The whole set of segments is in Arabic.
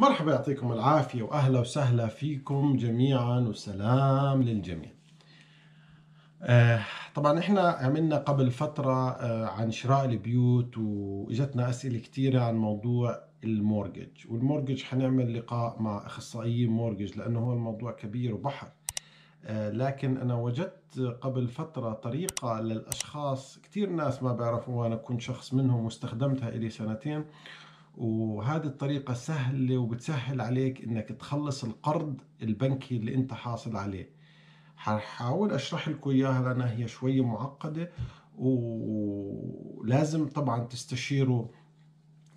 مرحبا يعطيكم العافية وأهلا وسهلا فيكم جميعا وسلام للجميع آه، طبعا احنا عملنا قبل فترة آه، عن شراء البيوت واجتنا أسئلة كثيرة عن موضوع المورجج والمورجج حنعمل لقاء مع أخصائيين مورجج لأنه هو الموضوع كبير وبحر آه، لكن أنا وجدت قبل فترة طريقة للأشخاص كثير ناس ما بيعرفوا وأنا كنت شخص منهم واستخدمتها إلي سنتين وهذه الطريقة سهلة وبتسهل عليك انك تخلص القرض البنكي اللي انت حاصل عليه ححاول اشرح لكم اياها لانها هي شوية معقدة ولازم طبعا تستشيروا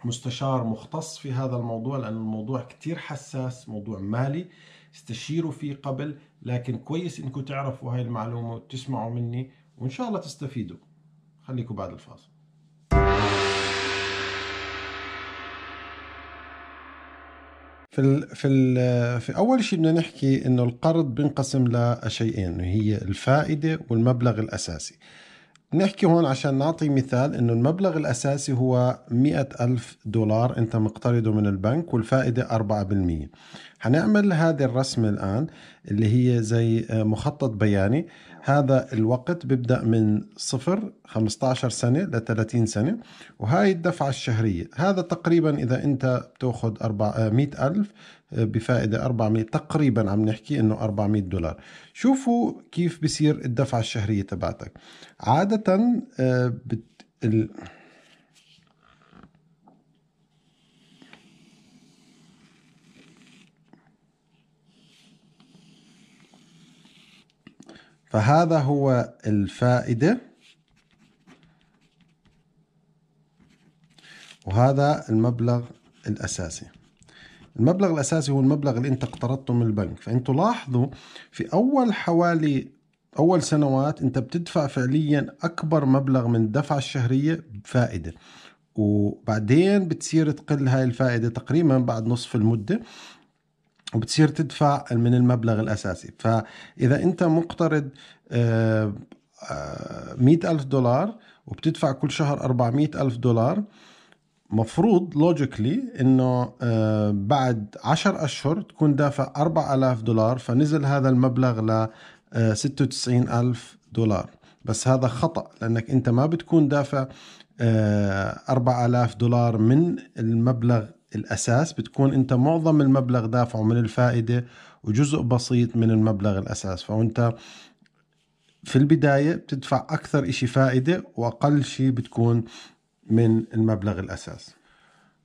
مستشار مختص في هذا الموضوع لأن الموضوع كتير حساس موضوع مالي استشيروا فيه قبل لكن كويس انكم تعرفوا هاي المعلومة وتسمعوا مني وإن شاء الله تستفيدوا خليكم بعد الفاصل في الـ في الـ في اول شيء بدنا نحكي انه القرض بينقسم لشيئين هي الفائده والمبلغ الاساسي نحكي هون عشان نعطي مثال انه المبلغ الاساسي هو مئة ألف دولار انت مقترضه من البنك والفائدة 4% هنعمل هذه الرسمة الان اللي هي زي مخطط بياني هذا الوقت بيبدأ من صفر 15 سنة ل 30 سنة وهاي الدفعة الشهرية هذا تقريبا إذا أنت بتأخذ 400 آه، ألف آه، بفائدة 400 تقريبا عم نحكي إنه 400 دولار شوفوا كيف بصير الدفعة الشهرية تبعتك عادة آه، بت... ال... فهذا هو الفائدة وهذا المبلغ الأساسي المبلغ الأساسي هو المبلغ اللي أنت اقترضته من البنك فأنتوا لاحظوا في أول حوالي أول سنوات أنت بتدفع فعليا أكبر مبلغ من الدفعة الشهرية بفائدة وبعدين بتصير تقل هاي الفائدة تقريبا بعد نصف المدة وبتصير تدفع من المبلغ الأساسي فإذا أنت مقترض آه، آه، مئة ألف دولار وبتدفع كل شهر أربعمائة ألف دولار مفروض لوجيكلي انه آه، بعد 10 اشهر تكون دافع 4000 دولار فنزل هذا المبلغ ل 96000 دولار بس هذا خطا لانك انت ما بتكون دافع 4000 دولار من المبلغ الأساس بتكون أنت معظم المبلغ دافعه من الفائدة وجزء بسيط من المبلغ الأساس فأنت في البداية بتدفع أكثر إشي فائدة وأقل شيء بتكون من المبلغ الأساس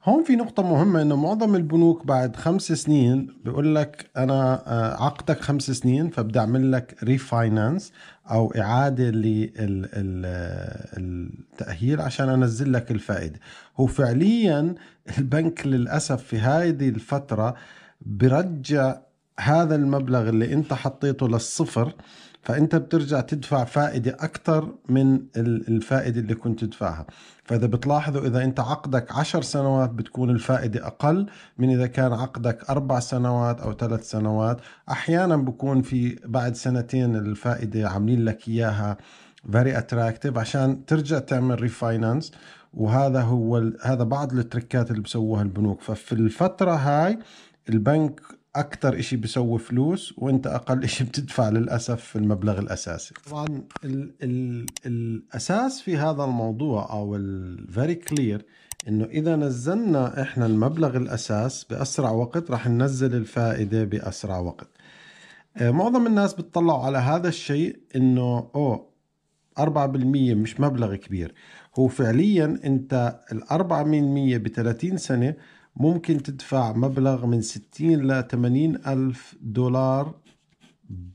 هون في نقطة مهمة إنه معظم البنوك بعد خمس سنين بيقول لك أنا آه، عقدك خمس سنين فبدي أعمل لك ريفاينانس او اعاده للتاهيل عشان انزل لك الفائده هو فعليا البنك للاسف في هذه الفتره برجع هذا المبلغ اللي انت حطيته للصفر فانت بترجع تدفع فائده اكثر من الفائده اللي كنت تدفعها فاذا بتلاحظوا اذا انت عقدك عشر سنوات بتكون الفائده اقل من اذا كان عقدك اربع سنوات او ثلاث سنوات احيانا بكون في بعد سنتين الفائده عاملين لك اياها فيري اتراكتيف عشان ترجع تعمل ريفاينانس وهذا هو هذا بعض التركات اللي بسووها البنوك ففي الفتره هاي البنك اكثر شيء بيسوي فلوس وانت اقل شيء بتدفع للاسف في المبلغ الاساسي طبعا ال ال الاساس في هذا الموضوع او الفيري كلير انه اذا نزلنا احنا المبلغ الاساس باسرع وقت راح ننزل الفائده باسرع وقت آه، معظم الناس بتطلعوا على هذا الشيء انه اوه 4% مش مبلغ كبير هو فعليا انت ال 4% ب 30 سنه ممكن تدفع مبلغ من 60 ل 80 ألف دولار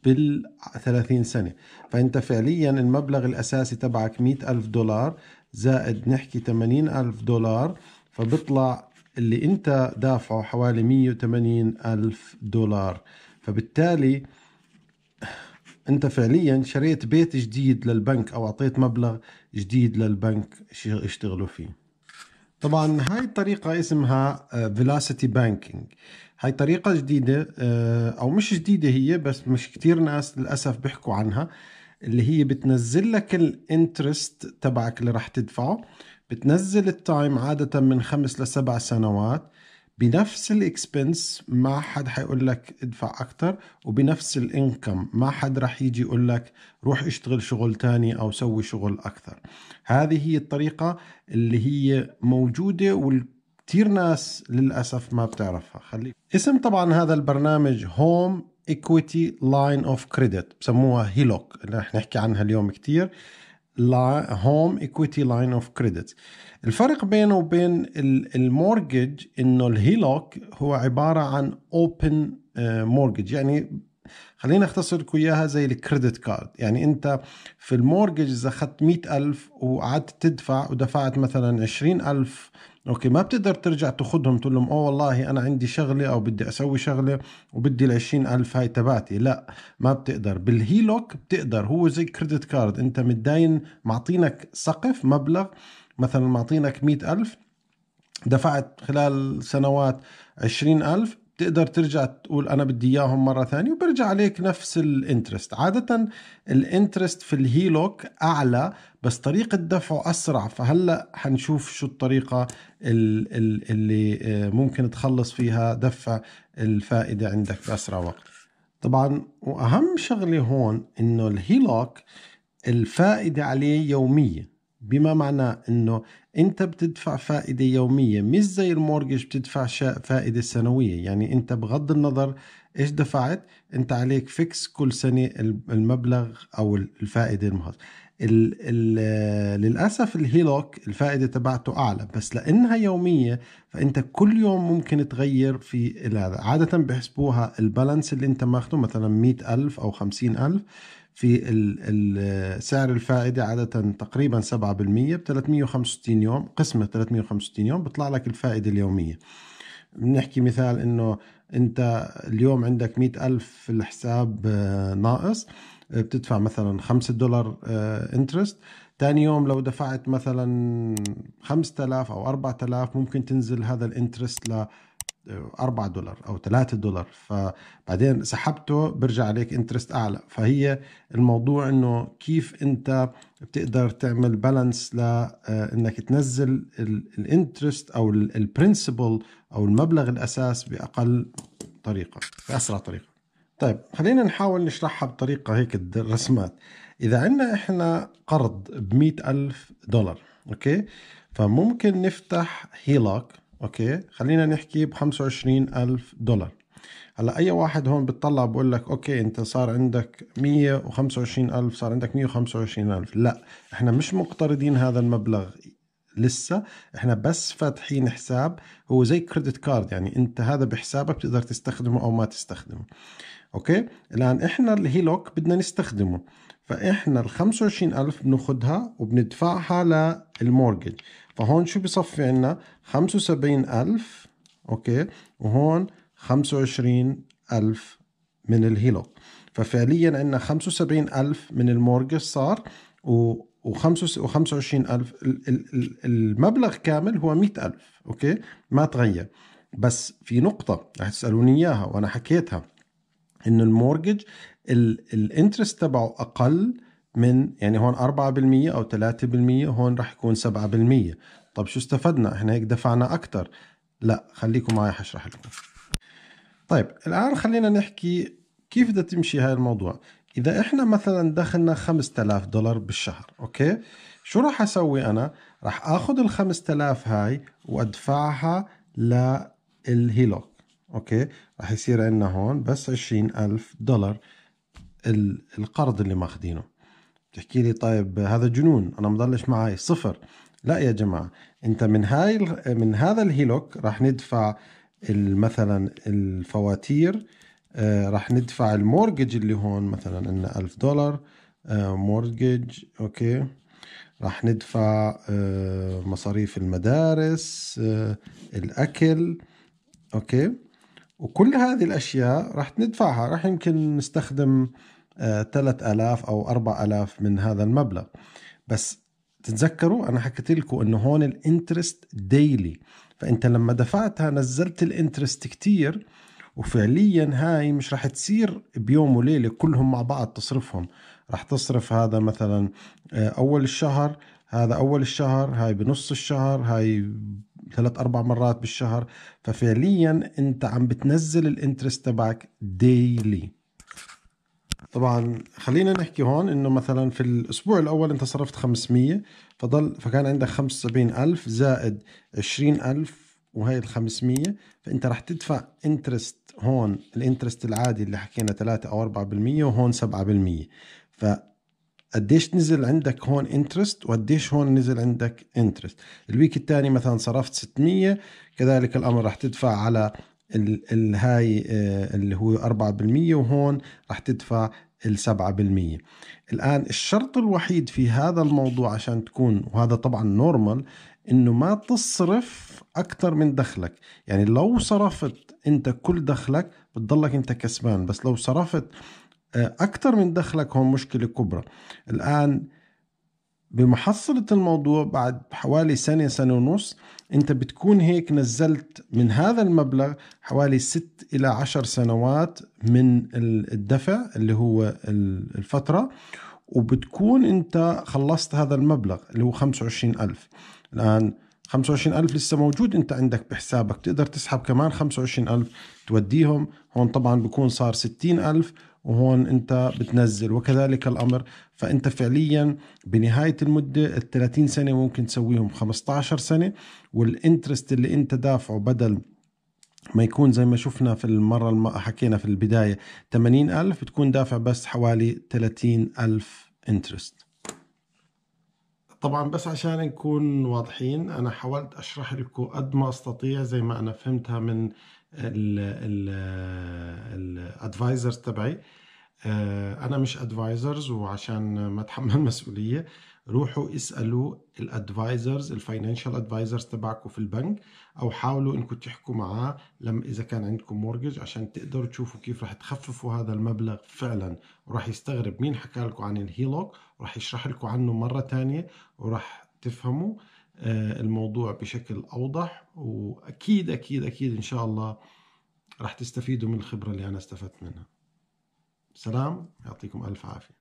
بال 30 سنة فأنت فعليا المبلغ الأساسي تبعك 100 ألف دولار زائد نحكي 80 ألف دولار فبطلع اللي أنت دافعه حوالي 180 ألف دولار فبالتالي أنت فعليا شريت بيت جديد للبنك أو أعطيت مبلغ جديد للبنك يشتغلوا فيه طبعا هاي الطريقة اسمها فيلاسيتي آه، بانكينج هاي طريقة جديدة آه، أو مش جديدة هي بس مش كتير ناس للأسف بيحكوا عنها اللي هي بتنزل لك الانترست تبعك اللي راح تدفعه بتنزل التايم عادة من خمس لسبع سنوات بنفس الاكسبنس ما حد حيقول لك ادفع اكثر وبنفس الانكم ما حد رح يجي يقول لك روح اشتغل شغل ثاني او سوي شغل اكثر هذه هي الطريقة اللي هي موجودة وكثير ناس للأسف ما بتعرفها خلي اسم طبعا هذا البرنامج هوم ايكويتي لاين اوف كريدت بسموها هيلوك اللي رح نحكي عنها اليوم كثير هوم ايكويتي لاين اوف كريدت الفرق بينه وبين المورجج انه الهيلوك هو عباره عن اوبن آه، مورجج يعني خلينا اختصر لكم اياها زي الكريدت كارد يعني انت في المورجج اذا اخذت 100000 وقعدت تدفع ودفعت مثلا 20000 اوكي ما بتقدر ترجع تاخذهم تقول لهم اوه والله انا عندي شغله او بدي اسوي شغله وبدي ال ألف هاي تبعتي لا ما بتقدر بالهيلوك بتقدر هو زي كريدت كارد انت متداين معطينك سقف مبلغ مثلا معطينك مئة ألف دفعت خلال سنوات عشرين ألف تقدر ترجع تقول انا بدي اياهم مره ثانيه وبرجع عليك نفس الانترست عاده الانترست في الهيلوك اعلى بس طريقه دفعه اسرع فهلا حنشوف شو الطريقه اللي آه، ممكن تخلص فيها دفع الفائده عندك باسرع وقت طبعا واهم شغله هون انه الهيلوك الفائده عليه يوميه بما معناه انه انت بتدفع فائدة يومية مش زي المورجج بتدفع فائدة سنوية يعني انت بغض النظر ايش دفعت انت عليك فيكس كل سنة المبلغ او الفائدة المهضة الـ الـ للأسف الهيلوك الفائدة تبعته أعلى بس لأنها يومية فأنت كل يوم ممكن تغير في هذا عادة بيحسبوها البالانس اللي أنت ماخده مثلا مئة ألف أو خمسين ألف في سعر الفائدة عادة تقريبا 7% ب 365 يوم قسمة 365 يوم بيطلع لك الفائدة اليومية بنحكي مثال انه انت اليوم عندك مئة ألف في الحساب آه، ناقص آه، بتدفع مثلا خمسة دولار انترست آه، تاني يوم لو دفعت مثلا خمسة آلاف أو أربعة آلاف ممكن تنزل هذا الانترست ل 4 دولار او 3 دولار فبعدين سحبته برجع عليك انترست اعلى فهي الموضوع انه كيف انت بتقدر تعمل بالانس لانك آه، تنزل الانترست او البرنسبل او المبلغ الاساس باقل طريقه باسرع طريقه طيب خلينا نحاول نشرحها بطريقه هيك الرسمات اذا عندنا احنا قرض ب ألف دولار اوكي فممكن نفتح هيلوك اوكي خلينا نحكي ب 25 ألف دولار هلا اي واحد هون بتطلع بقول لك اوكي انت صار عندك 125 ألف صار عندك 125 ألف لا احنا مش مقترضين هذا المبلغ لسه احنا بس فاتحين حساب هو زي كريدت كارد يعني انت هذا بحسابك بتقدر تستخدمه او ما تستخدمه اوكي الان احنا الهيلوك بدنا نستخدمه فاحنا ال 25000 بناخذها وبندفعها للمورجج فهون شو بصفي عنا 75000 اوكي وهون 25000 من الهيلو ففعليا عندنا 75000 من المورجز صار و و25000 المبلغ كامل هو 100000 اوكي ما تغير بس في نقطة رح تسألوني إياها وأنا حكيتها إنه المورجج الانترست تبعه أقل من يعني هون 4% او 3% هون رح يكون 7% طب شو استفدنا احنا هيك دفعنا اكثر لا خليكم معي حشرح لكم طيب الان خلينا نحكي كيف بدها تمشي هاي الموضوع اذا احنا مثلا دخلنا 5000 دولار بالشهر اوكي شو راح اسوي انا راح اخذ ال 5000 هاي وادفعها للهيلوك اوكي راح يصير عندنا هون بس 20000 دولار القرض اللي ماخذينه تحكي لي طيب هذا جنون انا مضلش معي صفر لا يا جماعه انت من هاي من هذا الهيلوك راح ندفع مثلا الفواتير آه، راح ندفع المورجج اللي هون مثلا عندنا 1000 دولار آه، مورجج اوكي راح ندفع آه، مصاريف المدارس الاكل اوكي وكل هذه الاشياء راح ندفعها راح يمكن نستخدم 3000 أو 4000 من هذا المبلغ بس تتذكروا أنا حكيت لكم أنه هون الانترست ديلي فأنت لما دفعتها نزلت الانترست كتير وفعليا هاي مش رح تصير بيوم وليلة كلهم مع بعض تصرفهم رح تصرف هذا مثلا آه، أول الشهر هذا أول الشهر هاي بنص الشهر هاي ثلاث أربع مرات بالشهر ففعليا أنت عم بتنزل الانترست تبعك ديلي طبعا خلينا نحكي هون انه مثلا في الاسبوع الاول انت صرفت 500 فضل فكان عندك 75000 زائد 20000 وهي ال 500 فانت رح تدفع انترست هون الانترست العادي اللي حكينا 3 او 4% وهون 7% ف قديش نزل عندك هون انترست وقديش هون نزل عندك انترست الويك الثاني مثلا صرفت 600 كذلك الامر راح تدفع على الهاي آه، اللي هو 4% وهون رح تدفع ال 7% الآن الشرط الوحيد في هذا الموضوع عشان تكون وهذا طبعا نورمال انه ما تصرف اكثر من دخلك يعني لو صرفت انت كل دخلك بتضلك انت كسبان بس لو صرفت آه، اكثر من دخلك هون مشكله كبرى الان بمحصلة الموضوع بعد حوالي سنة سنة ونص انت بتكون هيك نزلت من هذا المبلغ حوالي ست الى عشر سنوات من الدفع اللي هو الفترة وبتكون انت خلصت هذا المبلغ اللي هو 25000 الان 25000 لسه موجود انت عندك بحسابك تقدر تسحب كمان 25000 توديهم هون طبعا بكون صار 60000 وهون انت بتنزل وكذلك الامر فانت فعليا بنهايه المده ال 30 سنه ممكن تسويهم 15 سنه والانترست اللي انت دافعه بدل ما يكون زي ما شفنا في المرة الم... حكينا في البداية 80000 ألف بتكون دافع بس حوالي 30000 ألف انترست طبعا بس عشان نكون واضحين أنا حاولت أشرح لكم قد ما أستطيع زي ما أنا فهمتها من الادفايزرز تبعي آه، انا مش ادفايزرز وعشان ما اتحمل مسؤوليه روحوا اسالوا الادفايزرز الفاينانشال ادفايزرز تبعكم في البنك او حاولوا انكم تحكوا معاه لما اذا كان عندكم مورجج عشان تقدروا تشوفوا كيف رح تخففوا هذا المبلغ فعلا وراح يستغرب مين حكى لكم عن الهيلوك وراح يشرح لكم عنه مره ثانيه وراح تفهموا آه، الموضوع بشكل أوضح وأكيد أكيد أكيد إن شاء الله راح تستفيدوا من الخبرة اللي أنا استفدت منها سلام يعطيكم ألف عافية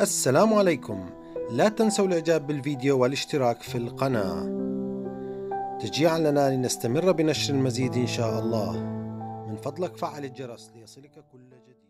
السلام عليكم لا تنسوا الإعجاب بالفيديو والاشتراك في القناة تشجيعا لنا لنستمر بنشر المزيد إن شاء الله من فضلك فعل الجرس ليصلك كل جديد